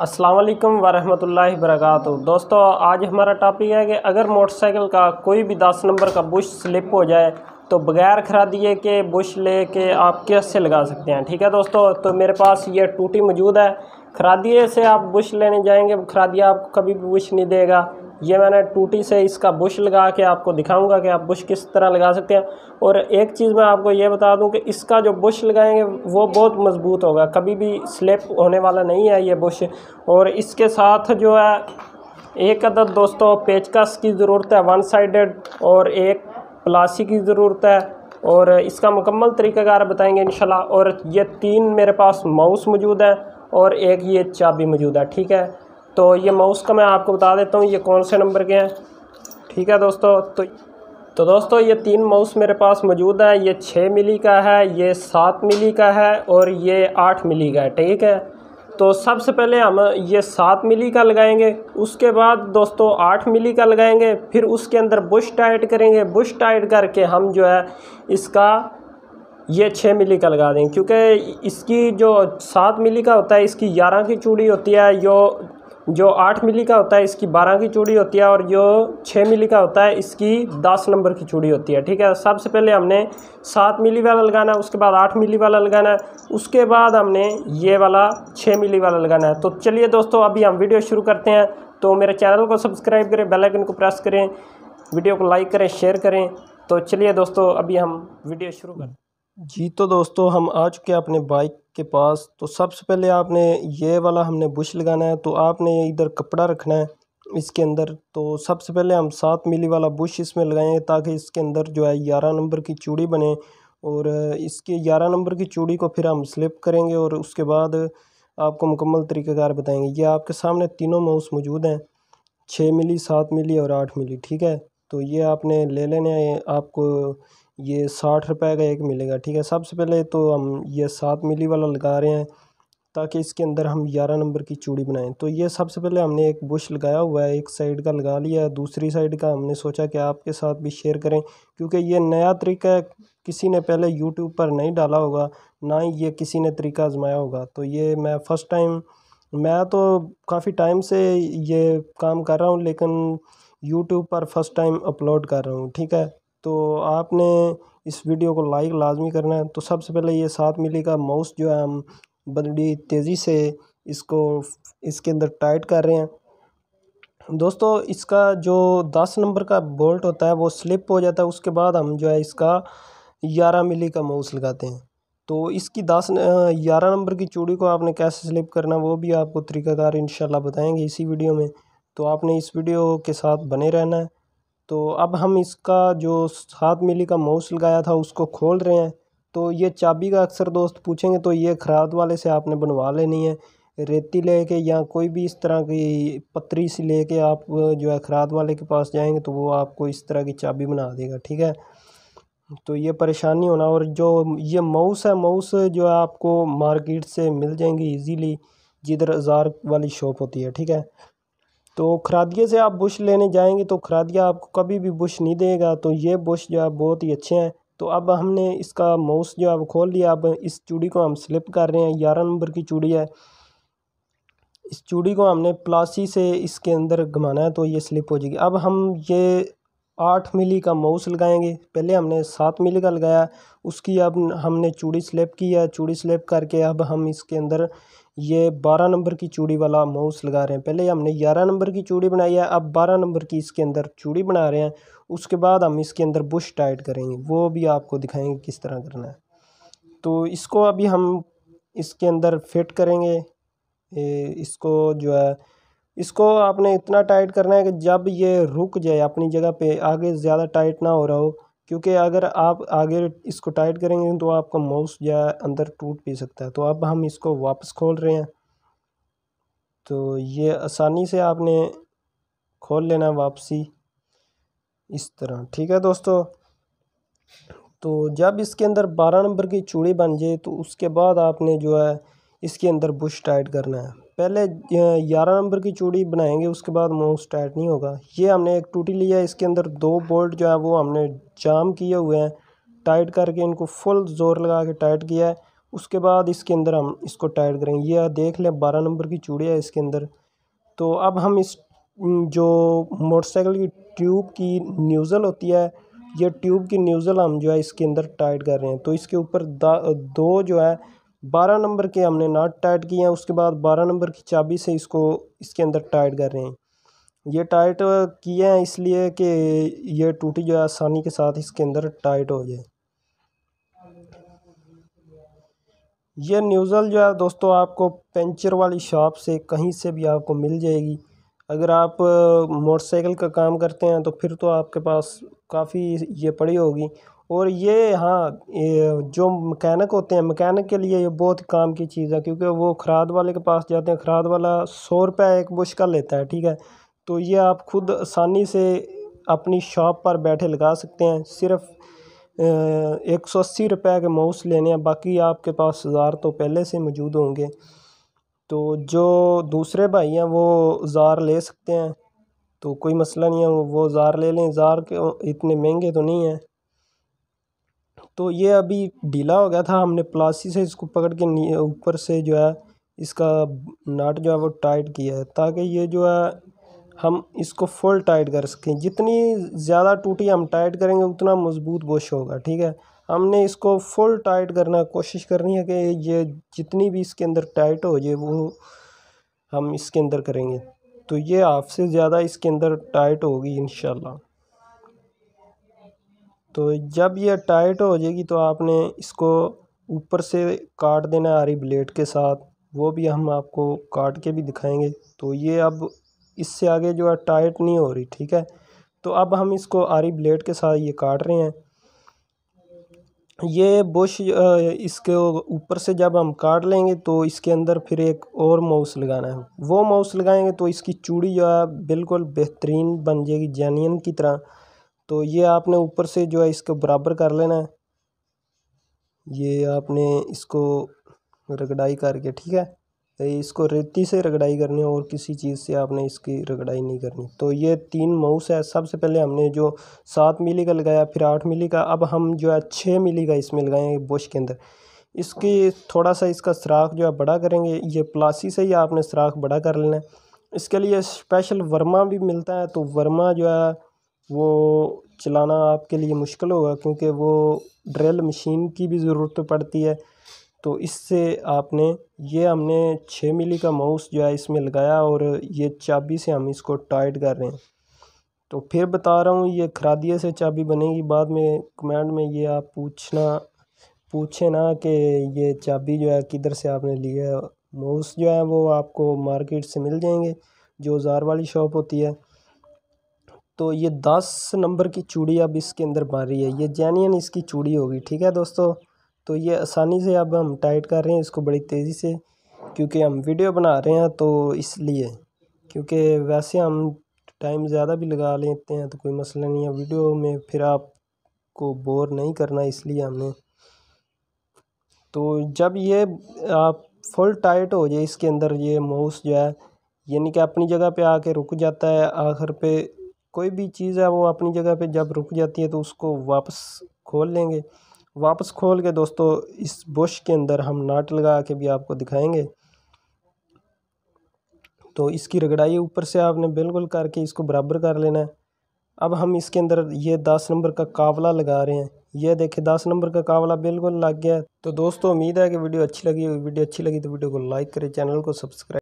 असलकम वरहमल वर्क दोस्तों आज हमारा टॉपिक है कि अगर मोटरसाइकिल का कोई भी दस नंबर का बुश स्लिप हो जाए तो बगैर खरा दिए के बुश ले के आप कैसे लगा सकते हैं ठीक है दोस्तों तो मेरे पास ये टूटी मौजूद है खरादिए से आप बुश लेने जाएंगे खरादिया आपको कभी भी बुश नहीं देगा ये मैंने टूटी से इसका बुश लगा के आपको दिखाऊंगा कि आप बुश किस तरह लगा सकते हैं और एक चीज़ मैं आपको ये बता दूं कि इसका जो बुश लगाएंगे वो बहुत मज़बूत होगा कभी भी स्लिप होने वाला नहीं है ये बुश और इसके साथ जो है एक अदद दोस्तों पेचकस की ज़रूरत है वन साइडेड और एक प्लासी की ज़रूरत है और इसका मुकम्मल तरीक़ाकार बताएँगे इन और ये तीन मेरे पास माउस मौजूद है और एक ये चाबी मौजूद है ठीक है तो ये माउस का मैं आपको बता देता हूँ ये कौन से नंबर के हैं ठीक है दोस्तों तो तो दोस्तों ये तीन माउस मेरे पास मौजूद है ये छः मिली का है ये सात मिली का है और ये आठ मिली का है ठीक है तो सबसे पहले हम ये सात मिली का लगाएंगे उसके बाद दोस्तों आठ मिली का लगाएंगे फिर उसके अंदर बुश टाइट करेंगे बुश टाइट करके हम जो है इसका ये छः मिली का लगा देंगे क्योंकि इसकी जो सात मिली का होता है इसकी ग्यारह की चूड़ी होती है जो जो आठ मिली का होता है इसकी बारह की चूड़ी होती है और जो छः मिली का होता है इसकी दस नंबर की चूड़ी होती है ठीक है सबसे पहले हमने सात मिली वाला लगाना है उसके बाद आठ मिली वाला लगाना है उसके बाद हमने ये वाला छः मिली वाला लगाना है तो चलिए दोस्तों अभी हम वीडियो शुरू करते हैं तो मेरे चैनल को सब्सक्राइब करें बेलाइकन को प्रेस करें वीडियो को लाइक करें शेयर करें तो चलिए दोस्तों अभी हम वीडियो शुरू करें जी तो दोस्तों हम आ चुके हैं अपने बाइक के पास तो सबसे पहले आपने ये वाला हमने बुश लगाना है तो आपने इधर कपड़ा रखना है इसके अंदर तो सबसे पहले हम सात मिली वाला बुश इसमें लगाएंगे ताकि इसके अंदर जो है ग्यारह नंबर की चूड़ी बने और इसके ग्यारह नंबर की चूड़ी को फिर हम स्लिप करेंगे और उसके बाद आपको मुकम्मल तरीक़ेकार बताएंगे ये आपके सामने तीनों माउस मौजूद हैं छः मिली सात मिली और आठ मिली ठीक है तो ये आपने ले लेने आपको ये साठ रुपए का एक मिलेगा ठीक है सबसे पहले तो हम ये सात मिली वाला लगा रहे हैं ताकि इसके अंदर हम ग्यारह नंबर की चूड़ी बनाएं तो ये सबसे पहले हमने एक बुश लगाया हुआ है एक साइड का लगा लिया दूसरी साइड का हमने सोचा कि आपके साथ भी शेयर करें क्योंकि ये नया तरीका है किसी ने पहले यूट्यूब पर नहीं डाला होगा ना ही ये किसी ने तरीका आजमाया होगा तो ये मैं फ़र्स्ट टाइम मैं तो काफ़ी टाइम से ये काम कर रहा हूँ लेकिन यूट्यूब पर फर्स्ट टाइम अपलोड कर रहा हूँ ठीक है तो आपने इस वीडियो को लाइक लाजमी करना है तो सबसे पहले ये सात मिली का माउस जो है हम बड़ी तेज़ी से इसको इसके अंदर टाइट कर रहे हैं दोस्तों इसका जो दस नंबर का बोल्ट होता है वो स्लिप हो जाता है उसके बाद हम जो है इसका ग्यारह मिली का माउस लगाते हैं तो इसकी दस ग्यारह नंबर की चूड़ी को आपने कैसे स्लिप करना वो भी आपको तरीकाकार इन बताएँगे इसी वीडियो में तो आपने इस वीडियो के साथ बने रहना है तो अब हम इसका जो सात मिली का माउस लगाया था उसको खोल रहे हैं तो ये चाबी का अक्सर दोस्त पूछेंगे तो ये खराद वाले से आपने बनवा लेनी है रेती लेके या कोई भी इस तरह की पतरी सी लेके आप जो है खराद वाले के पास जाएंगे तो वो आपको इस तरह की चाबी बना देगा ठीक है तो ये परेशानी होना और जो ये माउस है माउस जो है आपको मार्केट से मिल जाएंगी ईज़िली जिधर हज़ार वाली शॉप होती है ठीक है तो खरादिया से आप बुश लेने जाएंगे तो खरादिया आपको कभी भी बुश नहीं देगा तो ये बुश जो है बहुत ही अच्छे हैं तो अब हमने इसका माउस जो है खोल लिया अब इस चूड़ी को हम स्लिप कर रहे हैं ग्यारह नंबर की चूड़ी है इस चूड़ी को हमने प्लासी से इसके अंदर घुमाना है तो ये स्लिप हो जाएगी अब हम ये आठ मिली का माउस लगाएंगे पहले हमने सात मिली का लगाया उसकी अब हमने चूड़ी स्लिप की है चूड़ी स्लिप करके अब हम इसके अंदर ये बारह नंबर की चूड़ी वाला माउस लगा रहे हैं पहले हमने ग्यारह नंबर की चूड़ी बनाई है अब बारह नंबर की इसके अंदर चूड़ी बना रहे हैं उसके बाद हम इसके अंदर बुश टाइट करेंगे वो भी आपको दिखाएंगे किस तरह करना है तो इसको अभी हम इसके अंदर फिट करेंगे इसको जो है इसको आपने इतना टाइट करना है कि जब ये रुक जाए अपनी जगह पे आगे ज़्यादा टाइट ना हो रहा हो क्योंकि अगर आप आगे इसको टाइट करेंगे तो आपका माउस या अंदर टूट भी सकता है तो अब हम इसको वापस खोल रहे हैं तो ये आसानी से आपने खोल लेना वापसी इस तरह ठीक है दोस्तों तो जब इसके अंदर बारह नंबर की चूड़ी बन जाए तो उसके बाद आपने जो है इसके अंदर बुश टाइट करना है पहले ग्यारह नंबर की चूड़ी बनाएंगे उसके बाद माउस टाइट नहीं होगा ये हमने एक टूटी लिया है इसके अंदर दो बोल्ट जो है वो हमने जाम किए हुए हैं टाइट करके इनको फुल ज़ोर लगा के टाइट किया है उसके बाद इसके अंदर हम इसको टाइट करेंगे ये देख लें बारह नंबर की चूड़ी है इसके अंदर तो अब हम इस जो मोटरसाइकिल की ट्यूब की न्यूज़ल होती है ये ट्यूब की न्यूज़ल हम जो है इसके अंदर टाइट कर रहे हैं तो इसके ऊपर दो जो है बारह नंबर के हमने नाट टाइट किए हैं उसके बाद बारह नंबर की चाबी से इसको इसके अंदर टाइट कर रहे हैं ये टाइट किए हैं इसलिए कि ये टूटी जो है आसानी के साथ इसके अंदर टाइट हो जाए ये न्यूज़ल जो है दोस्तों आपको पेंचर वाली शॉप से कहीं से भी आपको मिल जाएगी अगर आप मोटरसाइकिल का काम करते हैं तो फिर तो आपके पास काफ़ी ये पड़ी होगी और ये हाँ ये जो मकैनिक होते हैं मकैनिक के लिए ये बहुत काम की चीज़ है क्योंकि वो खराद वाले के पास जाते हैं खराद वाला सौ रुपये एक बुश का लेता है ठीक है तो ये आप खुद आसानी से अपनी शॉप पर बैठे लगा सकते हैं सिर्फ एक सौ अस्सी रुपये के माउस लेने हैं बाकी आपके पास हज़ार तो पहले से मौजूद होंगे तो जो दूसरे भाई हैं वो ज़ार ले सकते हैं तो कोई मसला नहीं है वो ज़ार ले लें ज़ार के इतने महंगे तो नहीं हैं तो ये अभी ढीला हो गया था हमने प्लासी से इसको पकड़ के ऊपर से जो है इसका नाट जो है वो टाइट किया है ताकि ये जो है हम इसको फुल टाइट कर सकें जितनी ज़्यादा टूटी हम टाइट करेंगे उतना मज़बूत बुश होगा ठीक है हमने इसको फुल टाइट करना कोशिश करनी है कि ये जितनी भी इसके अंदर टाइट हो जाए वो हम इसके अंदर करेंगे तो ये आपसे ज़्यादा इसके अंदर टाइट होगी इन तो जब ये टाइट हो जाएगी तो आपने इसको ऊपर से काट देना है हरी ब्लेड के साथ वो भी हम आपको काट के भी दिखाएंगे तो ये अब इससे आगे जो है टाइट नहीं हो रही ठीक है तो अब हम इसको आरी ब्लेड के साथ ये काट रहे हैं ये बुश इसके ऊपर से जब हम काट लेंगे तो इसके अंदर फिर एक और माउस लगाना है वो माउस लगाएंगे तो इसकी चूड़ी जो है बिल्कुल बेहतरीन बन जाएगी जैनियन की तरह तो ये आपने ऊपर से जो है इसको बराबर कर लेना है ये आपने इसको रगड़ाई करके ठीक है तो इसको रेती से रगड़ाई करनी है और किसी चीज़ से आपने इसकी रगड़ाई नहीं करनी तो ये तीन माउस है सबसे पहले हमने जो सात मिली का लगाया फिर आठ मिली का अब हम जो है छः मिली का इसमें लगाएंगे बुश के अंदर इसकी थोड़ा सा इसका सराख जो है बड़ा करेंगे ये प्लासी से ही आपने सुराख बड़ा कर लेना है इसके लिए स्पेशल वर्मा भी मिलता है तो वर्मा जो है वो चलाना आपके लिए मुश्किल होगा क्योंकि वो ड्रिल मशीन की भी ज़रूरत पड़ती है तो इससे आपने ये हमने छः मिली का माउस जो है इसमें लगाया और ये चाबी से हम इसको टाइट कर रहे हैं तो फिर बता रहा हूँ ये खरादिया से चाबी बनेगी बाद में कमेंट में ये आप पूछना पूछे ना कि ये चाबी जो है किधर से आपने लिया माउस जो है वो आपको मार्केट से मिल जाएंगे जो जार वाली शॉप होती है तो ये दस नंबर की चूड़ी अब इसके अंदर बन रही है ये जैनियन इसकी चूड़ी होगी ठीक है दोस्तों तो ये आसानी से अब हम टाइट कर रहे हैं इसको बड़ी तेज़ी से क्योंकि हम वीडियो बना रहे हैं तो इसलिए क्योंकि वैसे हम टाइम ज़्यादा भी लगा लेते हैं तो कोई मसला नहीं है वीडियो में फिर आपको बोर नहीं करना इसलिए हमने तो जब ये आप फुल टाइट हो जाए इसके अंदर ये माउस जो है यानी कि अपनी जगह पे आके रुक जाता है आखिर पे कोई भी चीज़ है वो अपनी जगह पे जब रुक जाती है तो उसको वापस खोल लेंगे वापस खोल के दोस्तों इस बुश के अंदर हम नाट लगा के भी आपको दिखाएंगे तो इसकी रगड़ाई ऊपर से आपने बिल्कुल करके इसको बराबर कर लेना है अब हम इसके अंदर ये दस नंबर का कावला लगा रहे हैं ये देखे दस नंबर का कावला बिल्कुल लग गया तो दोस्तों उम्मीद है कि वीडियो अच्छी लगी वीडियो अच्छी लगी तो वीडियो को लाइक करें चैनल को सब्सक्राइब